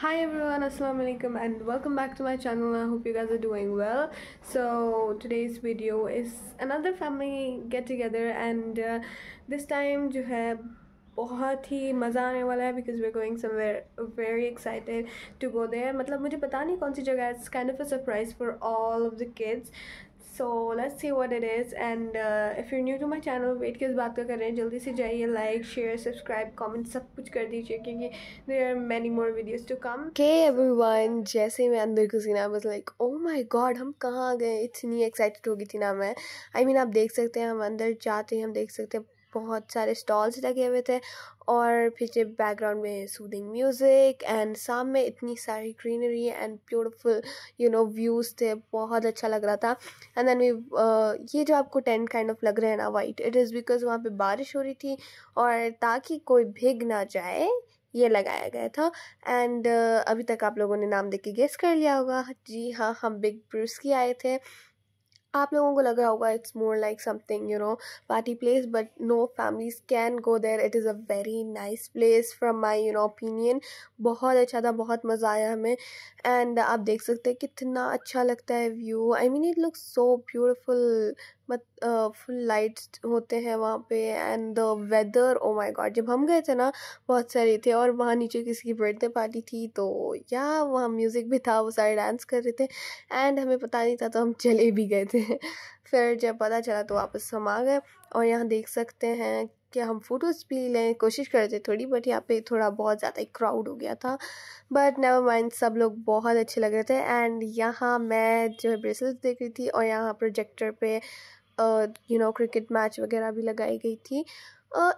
hi everyone assalamu alaikum and welcome back to my channel i hope you guys are doing well so today's video is another family get together and uh, this time you have, बहुत ही मज़ा आने वाला है because we going somewhere very excited to go there मतलब मुझे पता नहीं कौन सी जगह it's kind of a surprise for all of the kids so let's see what it is and if you new to my channel wait किस बात का कर रहे हैं जल्दी से जाइए लाइक शेयर सब्सक्राइब कमेंट सब कुछ कर दीजिए क्योंकि there are many more videos to come के एवरी वन जैसे मैं अंदर घुसी ना बस लाइक ओ माई गॉड हम कहाँ गए इतनी एक्साइटेड हो गई थी ना मैं आई I मीन mean, आप देख सकते हैं हम अंदर जाते हैं हम देख सकते हैं बहुत सारे स्टॉल्स लगे हुए थे और पीछे बैकग्राउंड में सूदिंग म्यूजिक एंड सामने इतनी सारी greenery and beautiful you know views थे बहुत अच्छा लग रहा था एंड देन वी ये जो आपको टेंट काइंड ऑफ लग रहे हैं ना वाइट इट इज़ बिकॉज वहाँ पे बारिश हो रही थी और ताकि कोई भीग ना जाए ये लगाया गया था एंड uh, अभी तक आप लोगों ने नाम देख के गेस कर लिया होगा जी हाँ हम बिग ब्रूस की आए थे आप लोगों को लग रहा होगा it's more like something you know party place but no families can go there it is a very nice place from my you know opinion बहुत अच्छा था बहुत मज़ा आया हमें एंड आप देख सकते हैं कितना अच्छा लगता है view I mean it look so beautiful मत फुल लाइट होते हैं वहाँ पे and the weather oh my god जब हम गए थे ना बहुत सारे थे और वहाँ नीचे किसी की बर्थडे पार्टी थी तो या वहाँ म्यूज़िक भी था वो सारे डांस कर रहे थे एंड हमें पता नहीं था तो हम चले भी गए थे फिर जब पता चला तो वापस हम आ गए और यहाँ देख सकते हैं कि हम फ़ोटोज़ भी लें कोशिश कर रहे थे थोड़ी बट यहाँ पे थोड़ा बहुत ज़्यादा क्राउड हो गया था बट नेवर माइंड सब लोग बहुत अच्छे लग रहे थे एंड यहाँ मैं जो है ब्रेसलेट देख रही थी और यहाँ प्रोजेक्टर पे यू नो क्रिकेट मैच वगैरह भी लगाई गई थी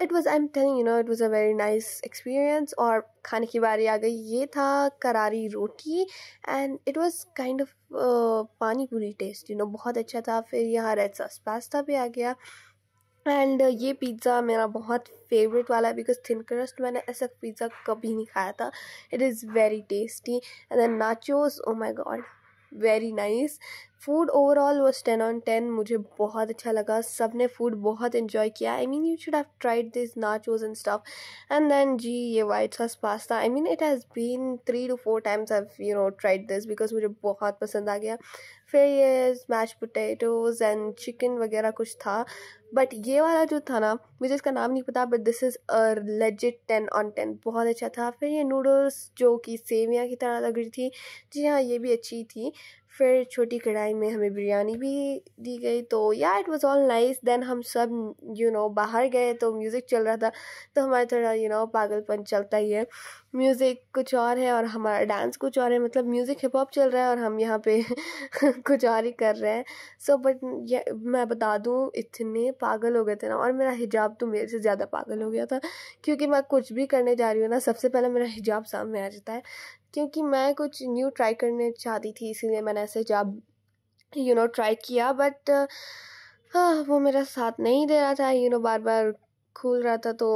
it was I am telling you know it was a very nice experience और खाने की बारी आ गई ये था करारी रोटी and it was kind of pani puri test you know बहुत अच्छा था फिर यहाँ रेड सॉस पास्ता भी आ गया एंड ये पिज़्ज़ा मेरा बहुत फेवरेट वाला है बिकॉज थिन क्रस्ट मैंने ऐसा पिज़्ज़ा कभी नहीं खाया था it is very tasty and then nachos oh my god very nice food overall was ten on ten मुझे बहुत अच्छा लगा सब ने फूड बहुत इन्जॉय किया I mean you should have tried this nachos and stuff and then जी ये white sauce pasta I mean it has been three two four times have you know tried this because मुझे बहुत पसंद आ गया फिर ये smash potatoes and chicken वगैरह कुछ था बट ये वाला जो था ना मुझे इसका नाम नहीं पता but this is a legit ten on ten बहुत अच्छा था फिर ये नूडल्स जो कि सेवियाँ की तरह लग रही थी जी हाँ ये भी अच्छी थी फिर छोटी कढ़ाई में हमें बिरयानी भी दी गई तो या it was all nice then हम सब यू you नो know, बाहर गए तो म्यूज़िक चल रहा था तो हमारा थोड़ा यू नो पागलपन चलता ही है म्यूज़िक कुछ और है और हमारा डांस कुछ और है मतलब म्यूज़िक हिप हॉप चल रहा है और हम यहाँ पे कुछ और ही कर रहे हैं सो so, बट मैं बता दूँ इतने पागल हो गए थे ना और मेरा हिजाब तो मेरे से ज़्यादा पागल हो गया था क्योंकि मैं कुछ भी करने जा रही हूँ ना सबसे पहले मेरा हिजाब सामने आ जाता है क्योंकि मैं कुछ न्यू ट्राई करने चाहती थी इसीलिए मैंने ऐसे जॉब यू नो ट्राई किया बट हाँ वो मेरा साथ नहीं दे रहा था यू you नो know, बार बार खुल रहा था तो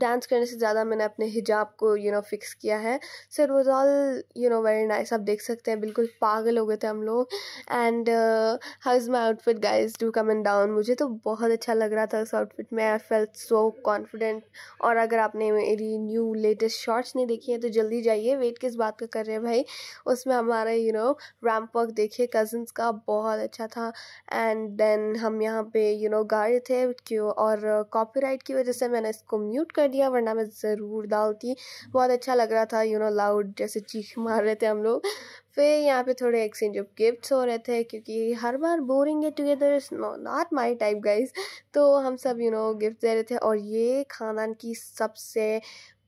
डांस करने से ज़्यादा मैंने अपने हिजाब को यू नो फिक्स किया है so it was all you know very nice आप देख सकते हैं बिल्कुल पागल हो गए थे हम लोग and how is my outfit guys do come and down मुझे तो बहुत अच्छा लग रहा था उस आउटफिट में आई फेल्ट सो कॉन्फिडेंट और अगर आपने मेरी न्यू लेटेस्ट शॉर्ट्स नहीं देखी है तो जल्दी जाइए वेट किस बात का कर रहे हैं भाई उसमें हमारा यू नो रैम्प वर्क देखिए कज़न्स का बहुत अच्छा था एंड देन हम यहाँ पे यू नो गाए थे क्यों और राइट की वजह से मैंने इसको म्यूट कर कर दिया वरना मैं ज़रूर डालती बहुत अच्छा लग रहा था यू नो लाउड जैसे चीख मार रहे थे हम लोग फिर यहाँ पे थोड़े एक्सचेंज ऑफ गिफ्ट्स हो रहे थे क्योंकि हर बार boring get together is not my type guys तो हम सब यू नो गिफ्ट दे रहे थे और ये खानदान की सबसे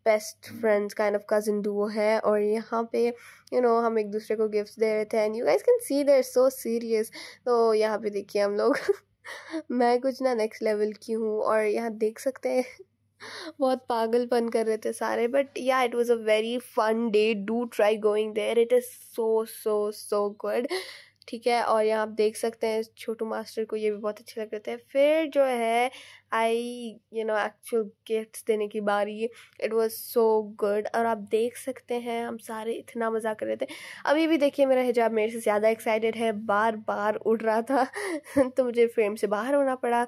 best friends kind of cousin duo है और यहाँ पे यू नो हम एक दूसरे को गिफ्ट्स दे रहे थे and you guys can see there so serious तो यहाँ पे देखिए हम लोग मैं कुछ ना नेक्स्ट लेवल की हूँ और यहाँ देख सकते हैं बहुत पागलपन कर रहे थे सारे but yeah it was a very fun day do try going there it is so so so good ठीक है और यहाँ आप देख सकते हैं छोटू मास्टर को ये भी बहुत अच्छे लग रहे थे फिर जो है I you know actual gifts देने की बारी इट वाज सो गुड और आप देख सकते हैं हम सारे इतना मज़ा कर रहे थे अभी भी देखिए मेरा हिजाब मेरे से ज़्यादा एक्साइटेड है बार बार उड़ रहा था तो मुझे फ्रेम से बाहर होना पड़ा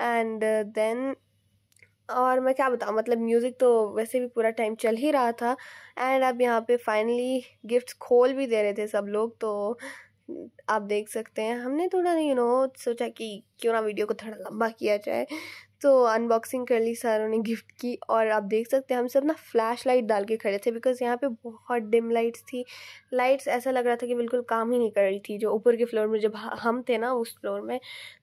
एंड देन और मैं क्या बताऊँ मतलब म्यूज़िक तो वैसे भी पूरा टाइम चल ही रहा था एंड अब यहाँ पे फाइनली गिफ्ट्स खोल भी दे रहे थे सब लोग तो आप देख सकते हैं हमने थोड़ा यू नो सोचा कि क्यों ना वीडियो को थोड़ा लंबा किया जाए तो अनबॉक्सिंग कर ली सारों ने गिफ्ट की और आप देख सकते हैं हम सब ना फ्लैश लाइट डाल के खड़े थे बिकॉज यहाँ पे बहुत डिम लाइट्स थी लाइट्स ऐसा लग रहा था कि बिल्कुल काम ही नहीं कर रही थी जो ऊपर के फ्लोर में जब हम थे ना उस फ्लोर में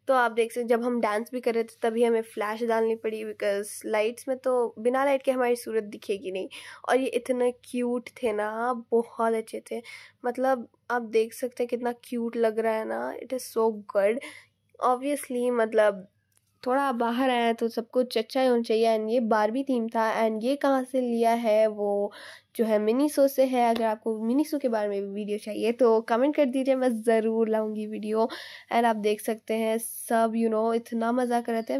तो आप देख सकते जब हम डांस भी कर रहे थे तभी हमें फ्लैश डालनी पड़ी बिकॉज लाइट्स में तो बिना लाइट के हमारी सूरत दिखेगी नहीं और ये इतने क्यूट थे ना बहुत अच्छे थे मतलब आप देख सकते हैं कितना क्यूट लग रहा है ना it is so good obviously मतलब थोड़ा बाहर आया तो सब कुछ अच्छा होना चाहिए एंड ये बारबी थीम था एंड ये कहाँ से लिया है वो जो है मिनीसो से है अगर आपको मिनीसो के बारे में भी वीडियो चाहिए तो कमेंट कर दीजिए मैं ज़रूर लाऊंगी वीडियो एंड आप देख सकते हैं सब यू you नो know, इतना मज़ा कर रहे थे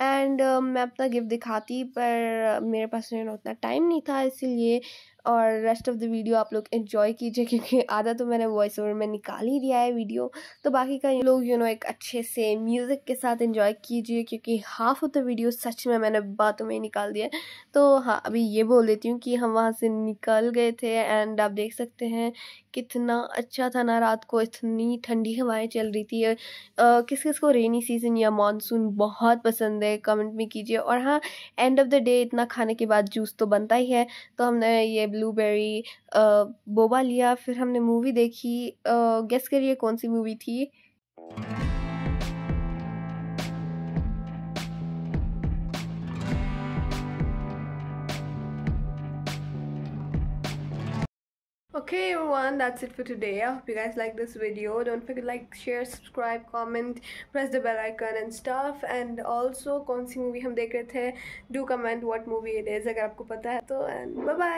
एंड uh, मैं अपना गिफ्ट दिखाती पर मेरे पास यू नो उतना टाइम नहीं था इसीलिए और रेस्ट ऑफ़ द वीडियो आप लोग इन्जॉय कीजिए क्योंकि आधा तो मैंने वॉइस ओवर में निकाल ही दिया है वीडियो तो बाकी का लोग यू नो एक अच्छे से म्यूज़िक के साथ इन्जॉय कीजिए क्योंकि हाफ ऑफ द वीडियो सच में मैंने बातों में निकाल दिया तो हाँ अभी ये बोल देती हूँ कि हम वहाँ से निकल गए थे एंड आप देख सकते हैं कितना अच्छा था ना रात को इतनी ठंडी हवाएँ चल रही थी आ, किस किस को रेनी सीज़न या मानसून बहुत पसंद है कमेंट में कीजिए और हाँ एंड ऑफ द डे इतना खाने के बाद जूस तो बनता ही है तो हमने ये ब्लूबेरी बोबा लिया फिर हमने मूवी देखी गेस करिए कौन सी मूवी थी okay everyone that's it for today i hope you guys like this video don't forget to like share subscribe comment press the bell icon and stuff and also कौन सी movie हम देख रहे थे do comment what movie it is अगर आपको पता है तो and bye bye